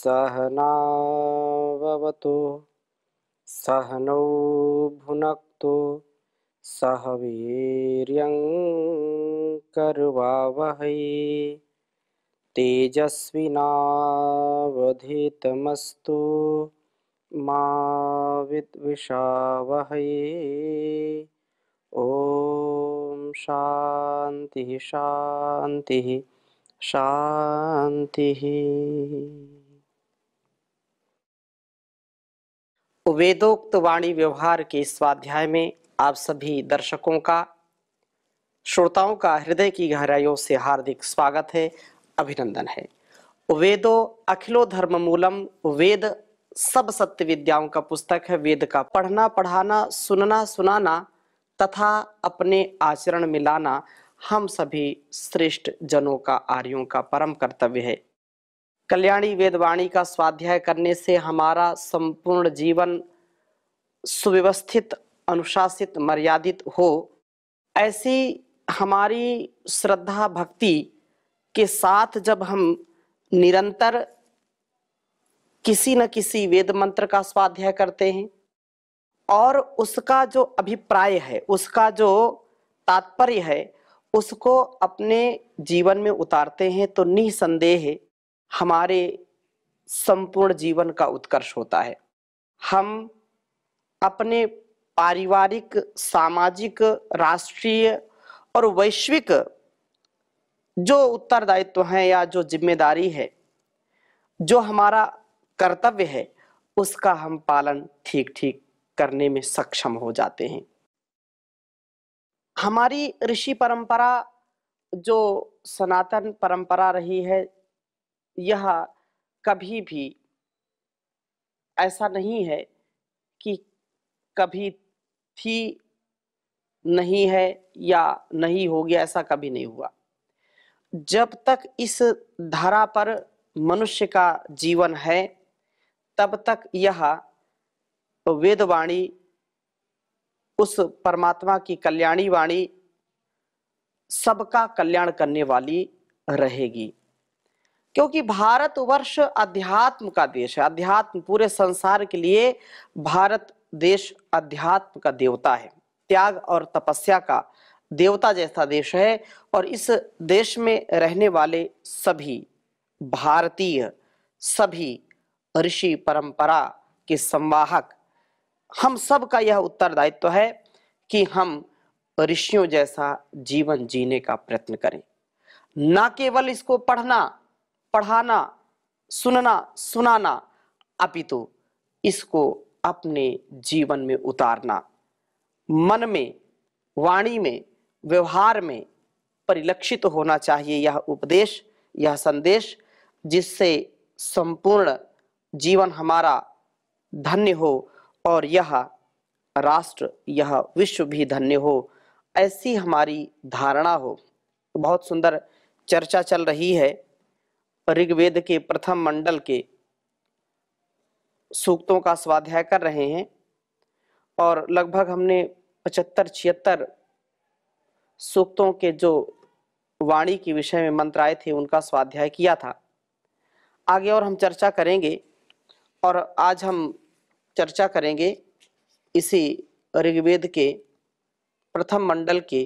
सह सहनो सहनौ भुनक्तु सह वीर्यं कर्वा तेजस्विनावधितमस्तु मा विद्विषावहै ॐ शान्तिः शान्तिः शान्तिः वेदोक्त वाणी व्यवहार के स्वाध्याय में आप सभी दर्शकों का श्रोताओं का हृदय की गहराइयों से हार्दिक स्वागत है अभिनंदन है वेदो अखिलो धर्म मूलम वेद सब सत्य विद्याओं का पुस्तक है वेद का पढ़ना पढ़ाना सुनना सुनाना तथा अपने आचरण में लाना हम सभी श्रेष्ठ जनों का आर्यों का परम कर्तव्य है कल्याणी वेदवाणी का स्वाध्याय करने से हमारा संपूर्ण जीवन सुव्यवस्थित अनुशासित मर्यादित हो ऐसी हमारी श्रद्धा भक्ति के साथ जब हम निरंतर किसी न किसी वेद मंत्र का स्वाध्याय करते हैं और उसका जो अभिप्राय है उसका जो तात्पर्य है उसको अपने जीवन में उतारते हैं तो निसंदेह हमारे संपूर्ण जीवन का उत्कर्ष होता है हम अपने पारिवारिक सामाजिक राष्ट्रीय और वैश्विक जो उत्तरदायित्व है या जो जिम्मेदारी है जो हमारा कर्तव्य है उसका हम पालन ठीक ठीक करने में सक्षम हो जाते हैं हमारी ऋषि परंपरा जो सनातन परंपरा रही है यह कभी भी ऐसा नहीं है कि कभी थी नहीं है या नहीं हो गया ऐसा कभी नहीं हुआ जब तक इस धारा पर मनुष्य का जीवन है तब तक यह वेदवाणी उस परमात्मा की कल्याणी वाणी सबका कल्याण करने वाली रहेगी क्योंकि भारतवर्ष अध्यात्म का देश है अध्यात्म पूरे संसार के लिए भारत देश अध्यात्म का देवता है त्याग और तपस्या का देवता जैसा देश है और इस देश में रहने वाले सभी भारतीय सभी ऋषि परंपरा के संवाहक हम सब का यह उत्तरदायित्व तो है कि हम ऋषियों जैसा जीवन जीने का प्रयत्न करें ना केवल इसको पढ़ना पढ़ाना सुनना सुनाना अपितु तो इसको अपने जीवन में उतारना मन में वाणी में व्यवहार में परिलक्षित होना चाहिए यह उपदेश यह संदेश जिससे संपूर्ण जीवन हमारा धन्य हो और यह राष्ट्र यह विश्व भी धन्य हो ऐसी हमारी धारणा हो बहुत सुंदर चर्चा चल रही है ऋग्वेद के प्रथम मंडल के सूक्तों का स्वाध्याय कर रहे हैं और लगभग हमने पचहत्तर छिहत्तर सूक्तों के जो वाणी के विषय में मंत्र आए थे उनका स्वाध्याय किया था आगे और हम चर्चा करेंगे और आज हम चर्चा करेंगे इसी ऋग्वेद के प्रथम मंडल के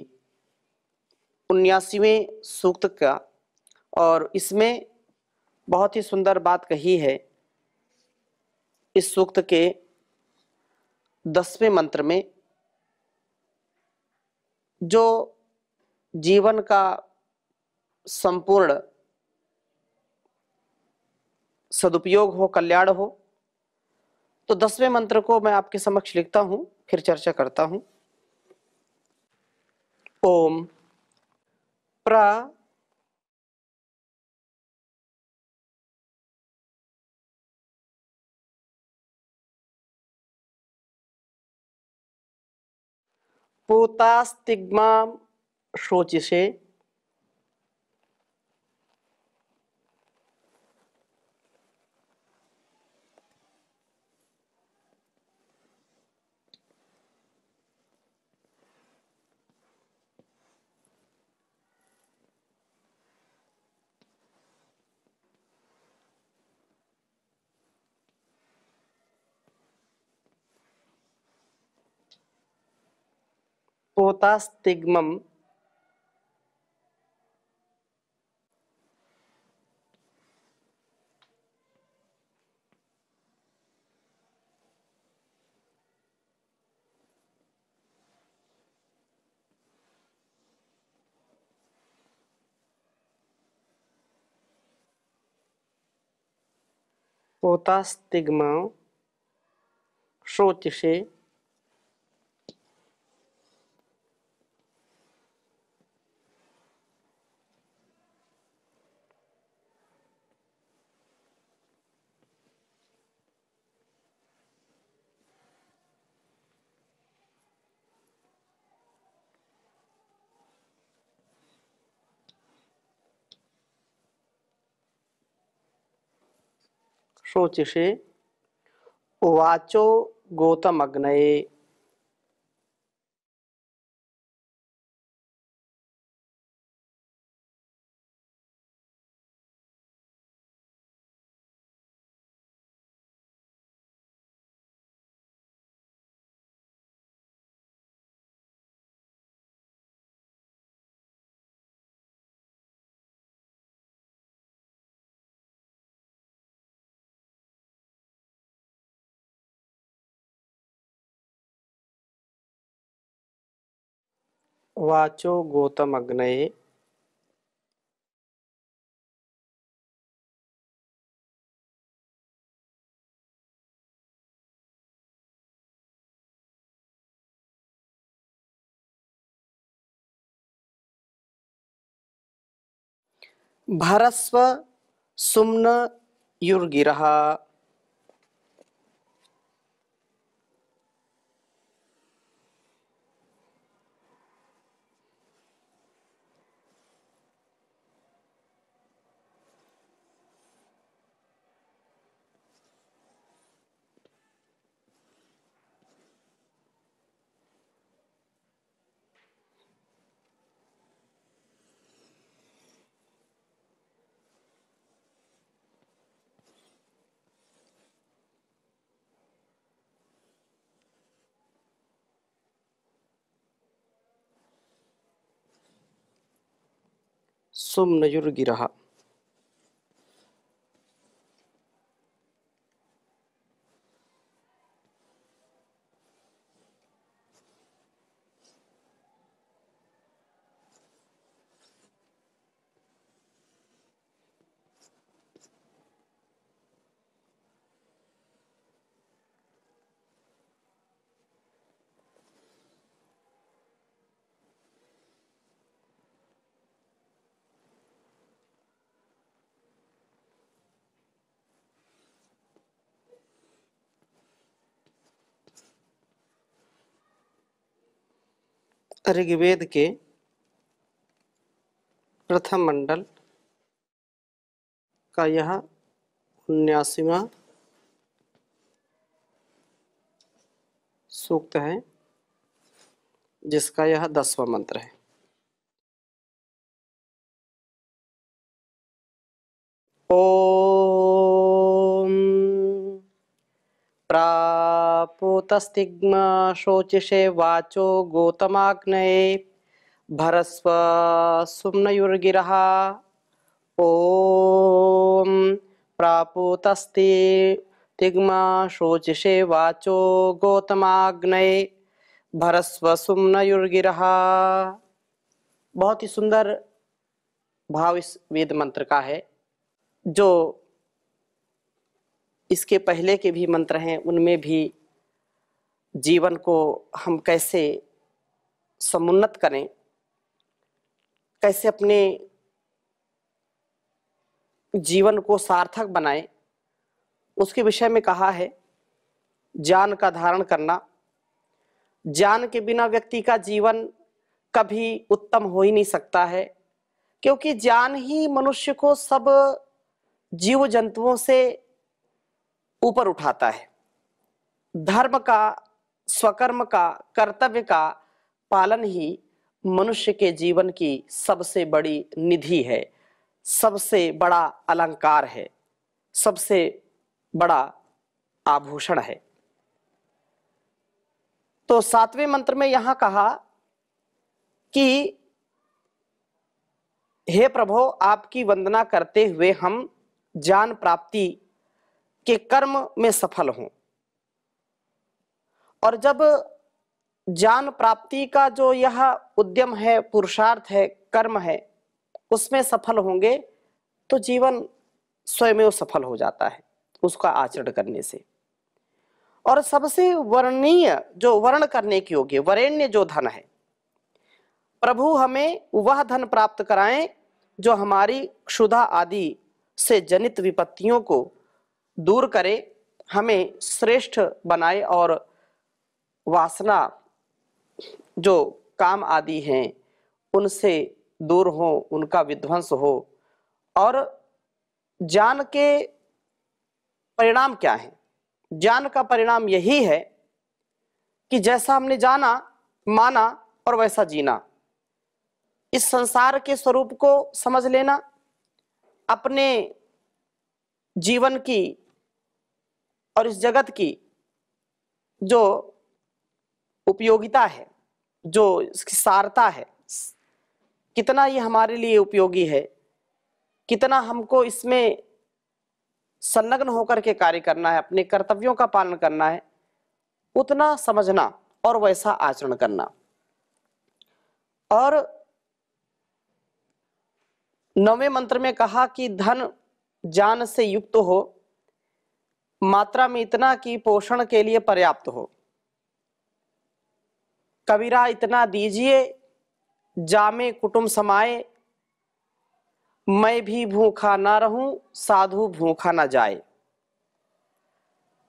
उन्यासीवें सूक्त का और इसमें बहुत ही सुंदर बात कही है इस सूक्त के दसवें मंत्र में जो जीवन का संपूर्ण सदुपयोग हो कल्याण हो तो दसवें मंत्र को मैं आपके समक्ष लिखता हूं फिर चर्चा करता हूं ओम प्र पोतास्तिग्मा शोचिषे पोतास्तिग्मम पोतास्तिग्मा श्रोतिषे शोचिषे उवाचो गौतमग्नये वाचो गौतमग्नये भरस्व सुम्न युर्गिरः सुमनयुर्गिरः ऋग्वेद के प्रथम मंडल का यह उन्यासीवा सूक्त है जिसका यह दसवां मंत्र है ओम प्रा पूतस्तिग्म शोचिषे वाचो गोतमाग्नये भरस्व सुम्नयुर्गिरः ॐ प्रापूतस्ति तिग्मा शोचिषे वाचो गोतमाग्नये भरस्व सुम्नयुर्गिरः बहुत ही सुंदर भाव इस वेद मंत्र का है जो इसके पहले के भी मंत्र हैं उनमें भी जीवन को हम कैसे समुन्नत करें कैसे अपने जीवन को सार्थक बनाए उसके विषय में कहा है ज्ञान का धारण करना ज्ञान के बिना व्यक्ति का जीवन कभी उत्तम हो ही नहीं सकता है क्योंकि ज्ञान ही मनुष्य को सब जीव जंतुओं से ऊपर उठाता है धर्म का स्वकर्म का कर्तव्य का पालन ही मनुष्य के जीवन की सबसे बड़ी निधि है सबसे बड़ा अलंकार है सबसे बड़ा आभूषण है तो सातवें मंत्र में यहां कहा कि हे प्रभो आपकी वंदना करते हुए हम ज्ञान प्राप्ति के कर्म में सफल हों और जब ज्ञान प्राप्ति का जो यह उद्यम है पुरुषार्थ है कर्म है उसमें सफल होंगे तो जीवन स्वयं सफल हो जाता है उसका आचरण करने से और सबसे वर्णीय जो वर्ण करने के योग्य वरेण्य जो धन है प्रभु हमें वह धन प्राप्त कराएं जो हमारी क्षुधा आदि से जनित विपत्तियों को दूर करे हमें श्रेष्ठ बनाए और वासना जो काम आदि हैं उनसे दूर हो उनका विध्वंस हो और ज्ञान के परिणाम क्या है ज्ञान का परिणाम यही है कि जैसा हमने जाना माना और वैसा जीना इस संसार के स्वरूप को समझ लेना अपने जीवन की और इस जगत की जो उपयोगिता है जो इसकी सारता है कितना ये हमारे लिए उपयोगी है कितना हमको इसमें संलग्न होकर के कार्य करना है अपने कर्तव्यों का पालन करना है उतना समझना और वैसा आचरण करना और नवे मंत्र में कहा कि धन जान से युक्त हो मात्रा में इतना कि पोषण के लिए पर्याप्त हो कबीरा इतना दीजिए जामे कुटुम समाए मैं भी भूखा ना रहूं साधु भूखा ना जाए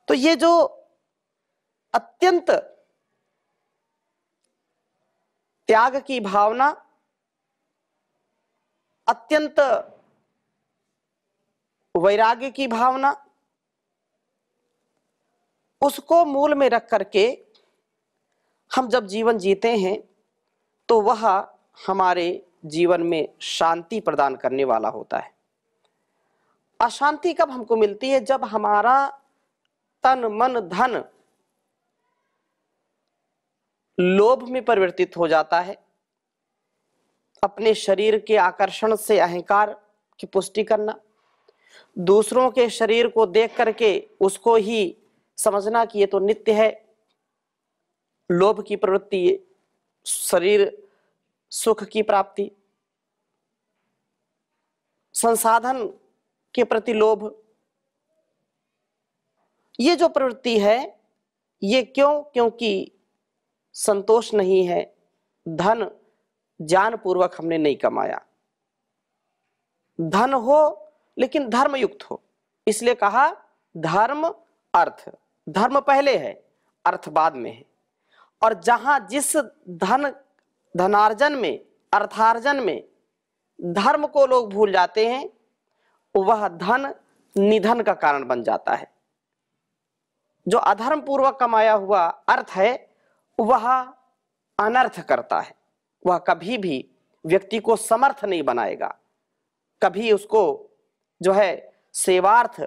तो ये जो अत्यंत त्याग की भावना अत्यंत वैराग्य की भावना उसको मूल में रख करके हम जब जीवन जीते हैं तो वह हमारे जीवन में शांति प्रदान करने वाला होता है अशांति कब हमको मिलती है जब हमारा तन मन धन लोभ में परिवर्तित हो जाता है अपने शरीर के आकर्षण से अहंकार की पुष्टि करना दूसरों के शरीर को देख करके उसको ही समझना कि ये तो नित्य है लोभ की प्रवृत्ति शरीर सुख की प्राप्ति संसाधन के प्रति लोभ ये जो प्रवृत्ति है ये क्यों क्योंकि संतोष नहीं है धन जान पूर्वक हमने नहीं कमाया धन हो लेकिन धर्म युक्त हो इसलिए कहा धर्म अर्थ धर्म पहले है अर्थ बाद में है और जहां जिस धन धनार्जन में अर्थार्जन में धर्म को लोग भूल जाते हैं वह धन निधन का कारण बन जाता है जो अधर्म पूर्वक कमाया हुआ अर्थ है वह अनर्थ करता है वह कभी भी व्यक्ति को समर्थ नहीं बनाएगा कभी उसको जो है सेवार्थ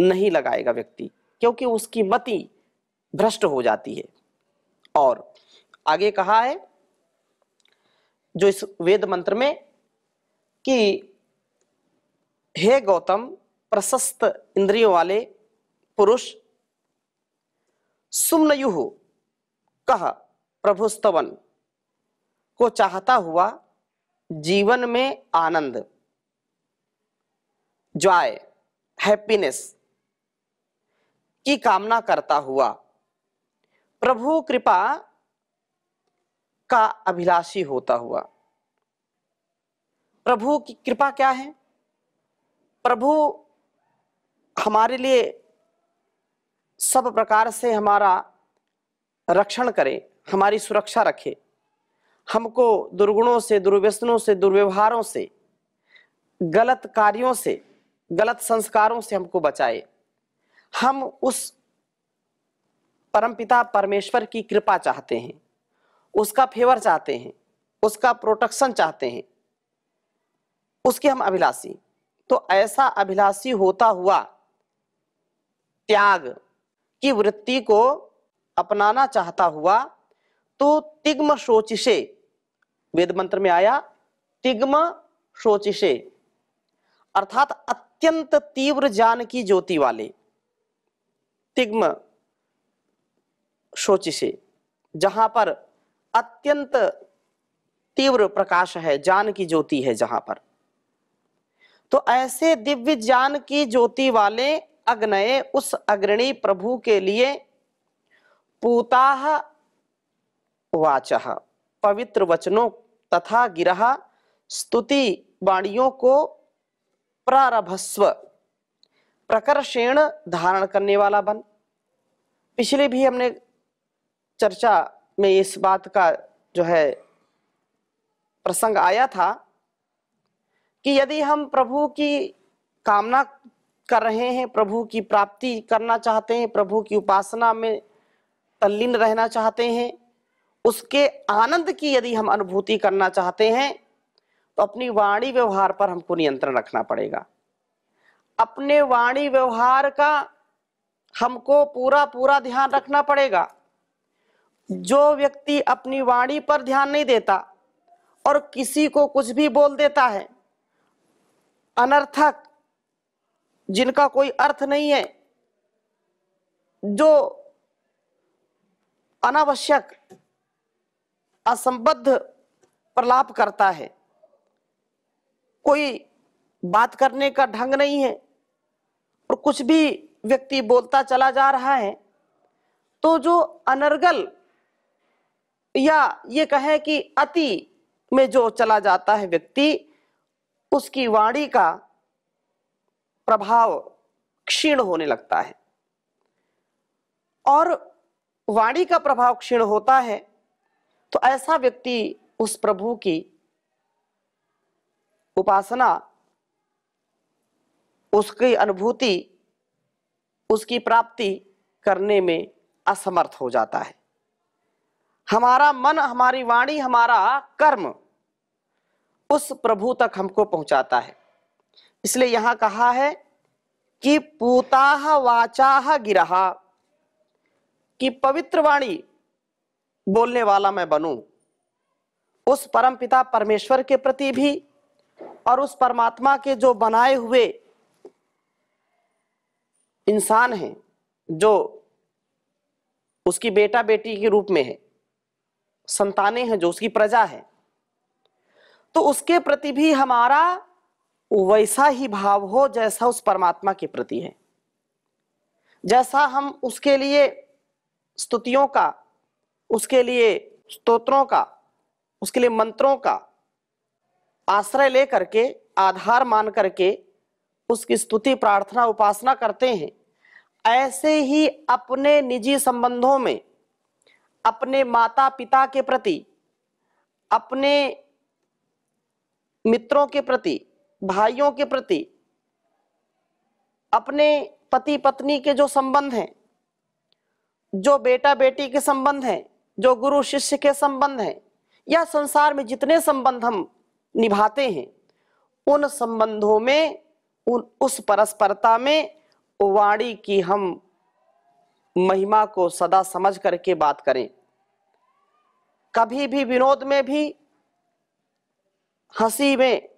नहीं लगाएगा व्यक्ति क्योंकि उसकी मति भ्रष्ट हो जाती है और आगे कहा है जो इस वेद मंत्र में कि हे गौतम प्रशस्त इंद्रियों वाले पुरुष सुम्नयुह कह प्रभुस्तवन को चाहता हुआ जीवन में आनंद जॉय हैप्पीनेस की कामना करता हुआ प्रभु कृपा का अभिलाषी होता हुआ प्रभु की कृपा क्या है प्रभु हमारे लिए सब प्रकार से हमारा रक्षण करे हमारी सुरक्षा रखे हमको दुर्गुणों से दुर्व्यसनों से दुर्व्यवहारों से गलत कार्यों से गलत संस्कारों से हमको बचाए हम उस परमपिता परमेश्वर की कृपा चाहते हैं उसका फेवर चाहते हैं उसका प्रोटेक्शन चाहते हैं उसके हम अभिलाषी तो ऐसा अभिलाषी होता हुआ त्याग की वृत्ति को अपनाना चाहता हुआ तो तिग्म शोचिशे वेद मंत्र में आया तिग्म शोचिशे अर्थात अत्यंत तीव्र जान की ज्योति वाले तिग्म शोच से जहां पर अत्यंत तीव्र प्रकाश है ज्ञान की ज्योति है जहां पर तो ऐसे दिव्य ज्ञान की ज्योति वाले अग्नय उस अग्रणी प्रभु के लिए पूताह वाच पवित्र वचनों तथा गिरह स्तुति वाणियों को प्रारभस्व प्रकर्षेण धारण करने वाला बन पिछले भी हमने चर्चा में इस बात का जो है प्रसंग आया था कि यदि हम प्रभु की कामना कर रहे हैं प्रभु की प्राप्ति करना चाहते हैं प्रभु की उपासना में तल्लीन रहना चाहते हैं उसके आनंद की यदि हम अनुभूति करना चाहते हैं तो अपनी वाणी व्यवहार पर हमको नियंत्रण रखना पड़ेगा अपने वाणी व्यवहार का हमको पूरा पूरा ध्यान रखना पड़ेगा जो व्यक्ति अपनी वाणी पर ध्यान नहीं देता और किसी को कुछ भी बोल देता है अनर्थक जिनका कोई अर्थ नहीं है जो अनावश्यक असंबद्ध प्रलाप करता है कोई बात करने का ढंग नहीं है और कुछ भी व्यक्ति बोलता चला जा रहा है तो जो अनर्गल या ये कहे कि अति में जो चला जाता है व्यक्ति उसकी वाणी का प्रभाव क्षीण होने लगता है और वाणी का प्रभाव क्षीण होता है तो ऐसा व्यक्ति उस प्रभु की उपासना उसकी अनुभूति उसकी प्राप्ति करने में असमर्थ हो जाता है हमारा मन हमारी वाणी हमारा कर्म उस प्रभु तक हमको पहुंचाता है इसलिए यहां कहा है कि पूताह वाचाह गिरा कि पवित्र वाणी बोलने वाला मैं बनूं उस परमपिता परमेश्वर के प्रति भी और उस परमात्मा के जो बनाए हुए इंसान हैं जो उसकी बेटा बेटी के रूप में है संतानें हैं जो उसकी प्रजा है तो उसके प्रति भी हमारा वैसा ही भाव हो जैसा उस परमात्मा के प्रति है जैसा हम उसके लिए स्तुतियों का उसके लिए स्तोत्रों का उसके लिए मंत्रों का आश्रय ले करके आधार मान करके उसकी स्तुति प्रार्थना उपासना करते हैं ऐसे ही अपने निजी संबंधों में अपने माता पिता के प्रति अपने मित्रों के प्रति भाइयों के प्रति अपने पति पत्नी के जो संबंध हैं जो बेटा बेटी के संबंध हैं जो गुरु शिष्य के संबंध हैं या संसार में जितने संबंध हम निभाते हैं उन संबंधों में उन उस परस्परता में वाणी की हम महिमा को सदा समझ करके बात करें कभी भी विनोद में भी हंसी में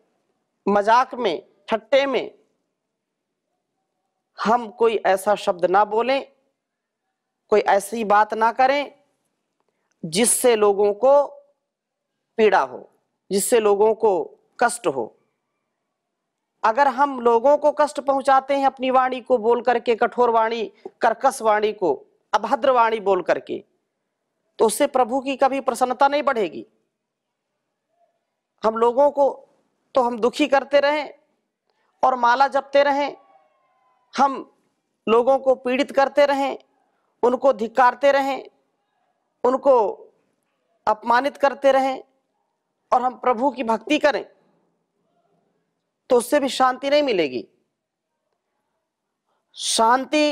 मजाक में ठट्टे में हम कोई ऐसा शब्द ना बोलें कोई ऐसी बात ना करें जिससे लोगों को पीड़ा हो जिससे लोगों को कष्ट हो अगर हम लोगों को कष्ट पहुंचाते हैं अपनी वाणी को बोल करके कठोर वाणी कर्कश वाणी को अभद्र वाणी बोल करके तो उससे प्रभु की कभी प्रसन्नता नहीं बढ़ेगी हम लोगों को तो हम दुखी करते रहें और माला जपते रहें हम लोगों को पीड़ित करते रहें उनको धिक्कारते रहें उनको अपमानित करते रहें और हम प्रभु की भक्ति करें तो उससे भी शांति नहीं मिलेगी शांति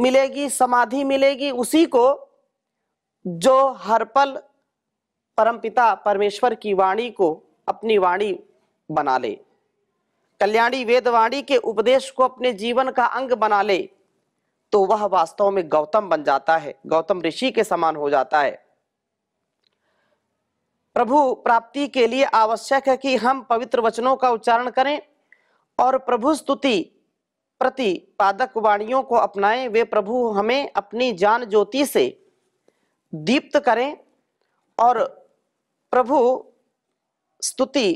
मिलेगी समाधि मिलेगी उसी को जो हर पल परमपिता परमेश्वर की वाणी को अपनी वाणी बना ले कल्याणी वेदवाणी के उपदेश को अपने जीवन का अंग बना ले तो वह वास्तव में गौतम बन जाता है गौतम ऋषि के समान हो जाता है प्रभु प्राप्ति के लिए आवश्यक है कि हम पवित्र वचनों का उच्चारण करें और प्रभु स्तुति प्रति पादक वाणियों को अपनाएं वे प्रभु हमें अपनी जान ज्योति से दीप्त करें और प्रभु स्तुति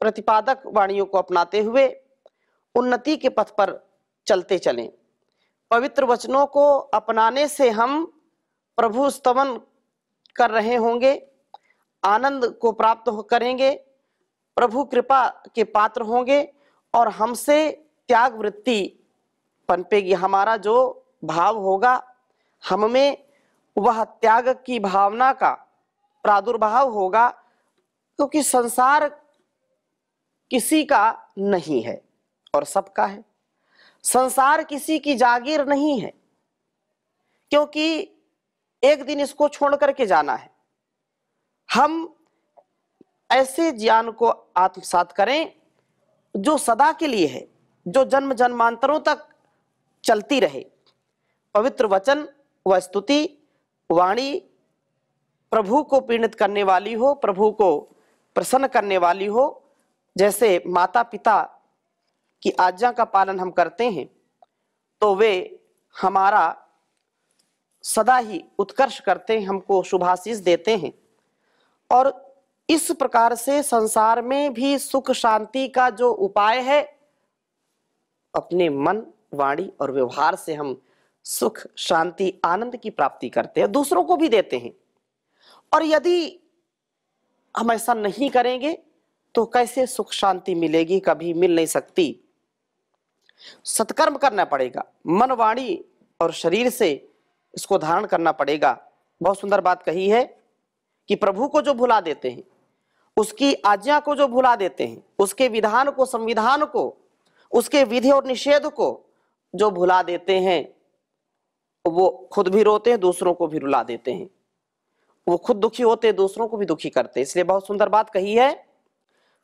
प्रतिपादक वाणियों को अपनाते हुए उन्नति के पथ पर चलते चलें पवित्र वचनों को अपनाने से हम प्रभु स्तवन कर रहे होंगे आनंद को प्राप्त करेंगे प्रभु कृपा के पात्र होंगे और हमसे त्याग वृत्ति पनपेगी हमारा जो भाव होगा हम में वह त्याग की भावना का प्रादुर्भाव होगा क्योंकि संसार किसी का नहीं है और सबका है संसार किसी की जागीर नहीं है क्योंकि एक दिन इसको छोड़ करके जाना है हम ऐसे ज्ञान को आत्मसात करें जो सदा के लिए है जो जन्म जन्मांतरों तक चलती रहे पवित्र वचन व स्तुति वाणी प्रभु को पीड़ित करने वाली हो प्रभु को प्रसन्न करने वाली हो जैसे माता पिता की आज्ञा का पालन हम करते हैं तो वे हमारा सदा ही उत्कर्ष करते हैं हमको शुभाशीष देते हैं और इस प्रकार से संसार में भी सुख शांति का जो उपाय है अपने मन वाणी और व्यवहार से हम सुख शांति आनंद की प्राप्ति करते हैं दूसरों को भी देते हैं और यदि हम ऐसा नहीं करेंगे तो कैसे सुख शांति मिलेगी कभी मिल नहीं सकती सत्कर्म करना पड़ेगा मन वाणी और शरीर से इसको धारण करना पड़ेगा बहुत सुंदर बात कही है कि प्रभु को जो भुला देते हैं उसकी आज्ञा को जो भुला देते हैं उसके विधान को संविधान को उसके विधि और निषेध को जो भुला देते हैं तो वो खुद भी रोते हैं दूसरों को भी रुला देते हैं वो खुद दुखी होते हैं दूसरों को भी दुखी करते हैं इसलिए बहुत सुंदर बात कही है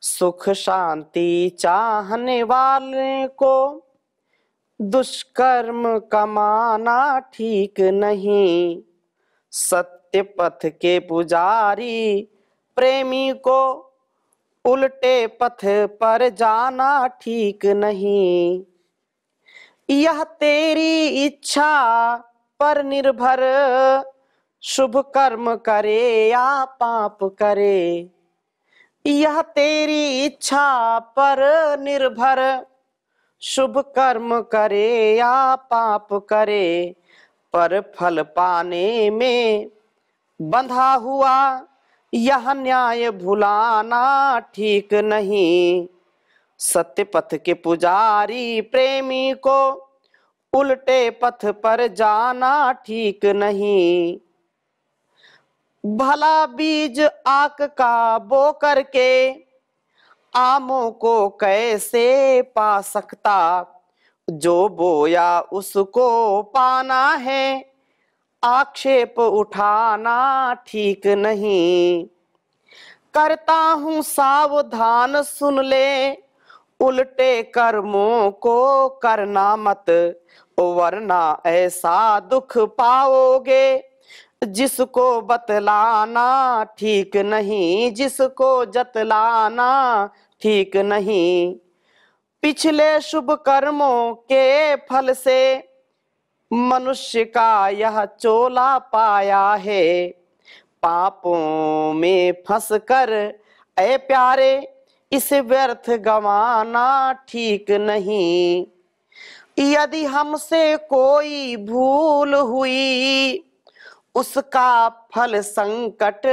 सुख शांति चाहने वाले को दुष्कर्म कमाना ठीक नहीं सत्य पथ के पुजारी प्रेमी को उल्टे पथ पर जाना ठीक नहीं यह तेरी इच्छा पर निर्भर शुभ कर्म करे या पाप करे यह तेरी इच्छा पर निर्भर शुभ कर्म करे या पाप करे पर फल पाने में बंधा हुआ यह न्याय भुलाना ठीक नहीं सत्य पथ के पुजारी प्रेमी को उल्टे पथ पर जाना ठीक नहीं भला बीज आक का बो करके आमों को कैसे पा सकता जो बोया उसको पाना है आक्षेप उठाना ठीक नहीं करता हूं सावधान सुन ले उल्टे कर्मों को करना मत वरना ऐसा दुख पाओगे जिसको बतलाना ठीक नहीं जिसको जतलाना ठीक नहीं पिछले शुभ कर्मों के फल से मनुष्य का यह चोला पाया है पापों में फंस कर ए प्यारे इसे व्यर्थ गवाना ठीक नहीं यदि हमसे कोई भूल हुई उसका फल संकट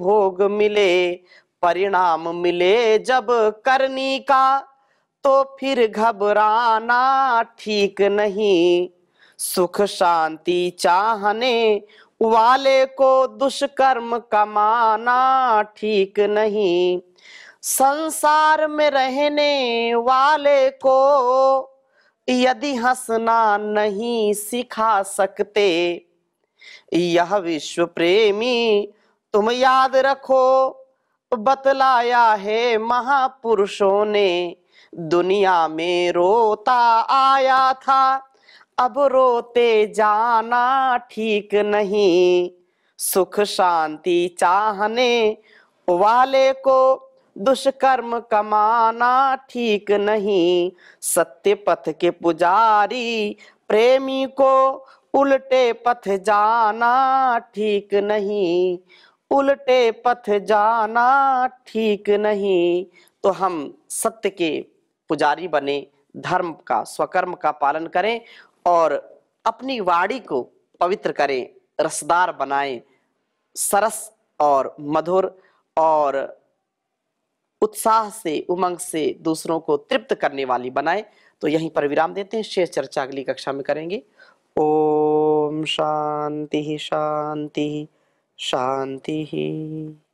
भोग मिले परिणाम मिले जब करनी का तो फिर घबराना ठीक नहीं सुख शांति चाहने वाले को दुष्कर्म कमाना ठीक नहीं संसार में रहने वाले को यदि हंसना नहीं सिखा सकते यह विश्व प्रेमी तुम याद रखो बतलाया है महापुरुषों ने दुनिया में रोता आया था अब रोते जाना ठीक नहीं सुख शांति चाहने वाले को दुष्कर्म कमाना ठीक नहीं सत्य पथ के पुजारी प्रेमी को उल्टे पथ जाना ठीक नहीं उल्टे पथ जाना ठीक नहीं तो हम सत्य के पुजारी बने धर्म का स्वकर्म का पालन करें और अपनी वाणी को पवित्र करें रसदार बनाएं सरस और मधुर और उत्साह से उमंग से दूसरों को तृप्त करने वाली बनाए तो यहीं पर विराम देते हैं शेष चर्चा अगली कक्षा में करेंगे ओम शांति शांति शांति